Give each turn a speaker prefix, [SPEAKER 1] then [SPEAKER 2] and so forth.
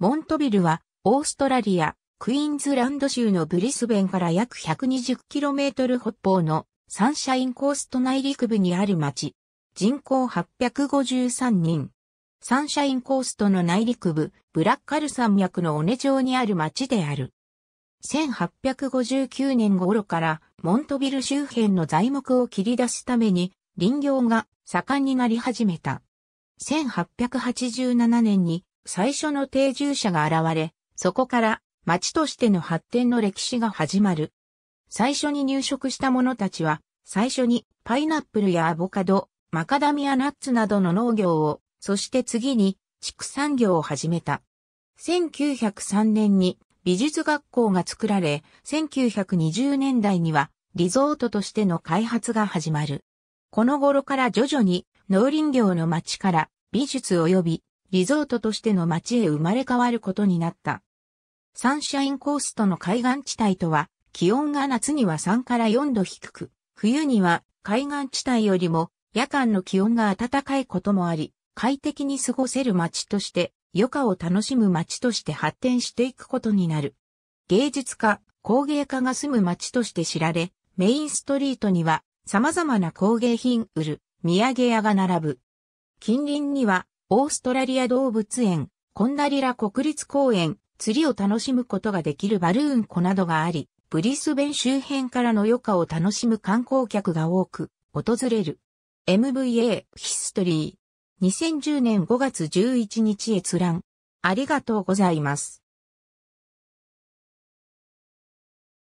[SPEAKER 1] モントビルは、オーストラリア、クイーンズランド州のブリスベンから約 120km 北方のサンシャインコースト内陸部にある町。人口853人。サンシャインコーストの内陸部、ブラッカル山脈の尾根上にある町である。1859年頃からモントビル周辺の材木を切り出すために林業が盛んになり始めた。1887年に最初の定住者が現れ、そこから町としての発展の歴史が始まる。最初に入植した者たちは、最初にパイナップルやアボカド、マカダミアナッツなどの農業を、そして次に畜産業を始めた。1903年に美術学校が作られ、1920年代にはリゾートとしての開発が始まる。この頃から徐々に農林業の町から美術及びリゾートとしての街へ生まれ変わることになった。サンシャインコーストの海岸地帯とは、気温が夏には3から4度低く、冬には海岸地帯よりも夜間の気温が暖かいこともあり、快適に過ごせる街として、余暇を楽しむ街として発展していくことになる。芸術家、工芸家が住む街として知られ、メインストリートには様々な工芸品売る、土産屋が並ぶ。近隣にはオーストラリア動物園、コンダリラ国立公園、釣りを楽しむことができるバルーン湖などがあり、ブリスベン周辺からの余暇を楽しむ観光客が多く訪れる。MVA ヒストリー。2010年5月11日閲覧。ありがとうございます。